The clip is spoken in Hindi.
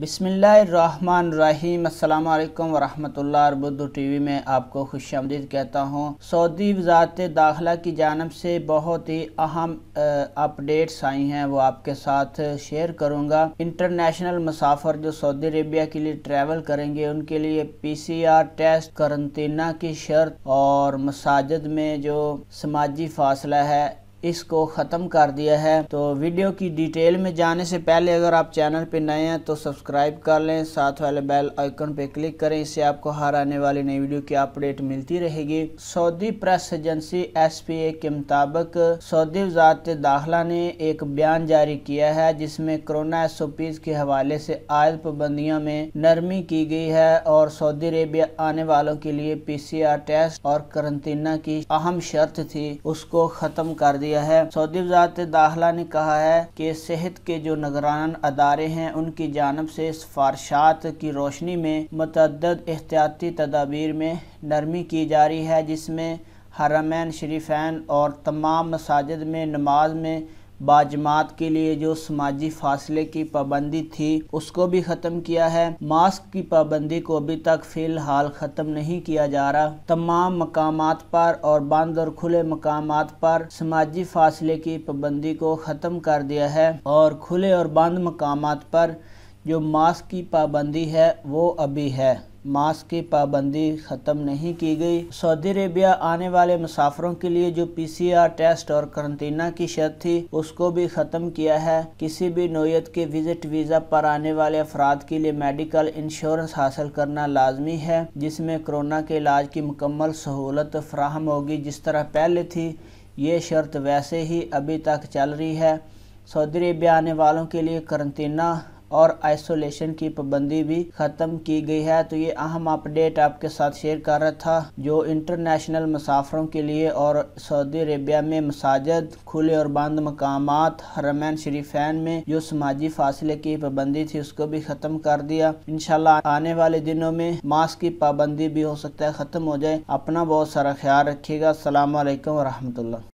बिसमीम अल्लाम वरहमल अरबुद्दू टी वी में आपको खुश आमदीद कहता हूँ सऊदी वजारत दाखिला की जानब से बहुत ही अहम अपडेट्स आई हैं वो आपके साथ शेयर करूँगा इंटरनेशनल मुसाफर जो सऊदी अरेबिया के लिए ट्रैवल करेंगे उनके लिए पी सी आर टेस्ट करंतना की शर्त और मसाजिद में जो समाजी फासला है इसको ख़त्म कर दिया है तो वीडियो की डिटेल में जाने से पहले अगर आप चैनल पर नए हैं तो सब्सक्राइब कर लें साथ वाले बेल आइकन पर क्लिक करें इससे आपको हर आने वाली नई वीडियो की अपडेट मिलती रहेगी Saudi press agency S P A के मुताबिक सऊदी वजारत दाखिला ने एक बयान जारी किया है जिसमें कोरोना एस ओ पीज के हवाले से आयद पाबंदियों में नरमी की गई है और सऊदी अरेबिया आने वालों के लिए पी सी आर टेस्ट और करंतना की अहम शर्त थी उसको ख़त्म कर दिया दिया है सऊदी वजारत दाखिला ने कहा है कि सेहत के जो नगरान अदारे हैं उनकी जानब से सिफारशात की रोशनी में मतद एहतियाती तदाबीर में नरमी की जा रही है जिसमें हरमैन शरीफैन और तमाम मसाजिद में नमाज में बाजमात के लिए जो समाजी फासले की पाबंदी थी उसको भी ख़त्म किया है मास्क की पाबंदी को अभी तक फ़िलहाल ख़त्म नहीं किया जा रहा तमाम मकाम पर और बंद और खुले मकाम पर समाजी फासले की पाबंदी को ख़त्म कर दिया है और खुले और बंद मकाम पर जो मास्क की पाबंदी है वो अभी है मास्क की पाबंदी ख़त्म नहीं की गई सऊदी अरेबिया आने वाले मुसाफरों के लिए जो पीसीआर टेस्ट और करंतना की शर्त थी उसको भी ख़त्म किया है किसी भी नोयत के विजिट वीज़ा पर आने वाले अफराद के लिए मेडिकल इंश्योरेंस हासिल करना लाजमी है जिसमें कोरोना के इलाज की मुकम्मल सहूलत फ्राहम होगी जिस तरह पहले थी ये शर्त वैसे ही अभी तक चल रही है सऊदी अरेबिया आने वालों के लिए करंतना और आइसोलेशन की पाबंदी भी ख़त्म की गई है तो ये अहम अपडेट आपके साथ शेयर कर रहा था जो इंटरनेशनल मुसाफरों के लिए और सऊदी अरेबिया में मसाजद खुले और बंद मकाम हरमैन शरीफैन में जो समाजी फासले की पाबंदी थी उसको भी ख़त्म कर दिया इनशाला आने वाले दिनों में मास्क की पाबंदी भी हो सकता है ख़त्म हो जाए अपना बहुत सारा ख्याल रखेगा अल्लाम वरहमल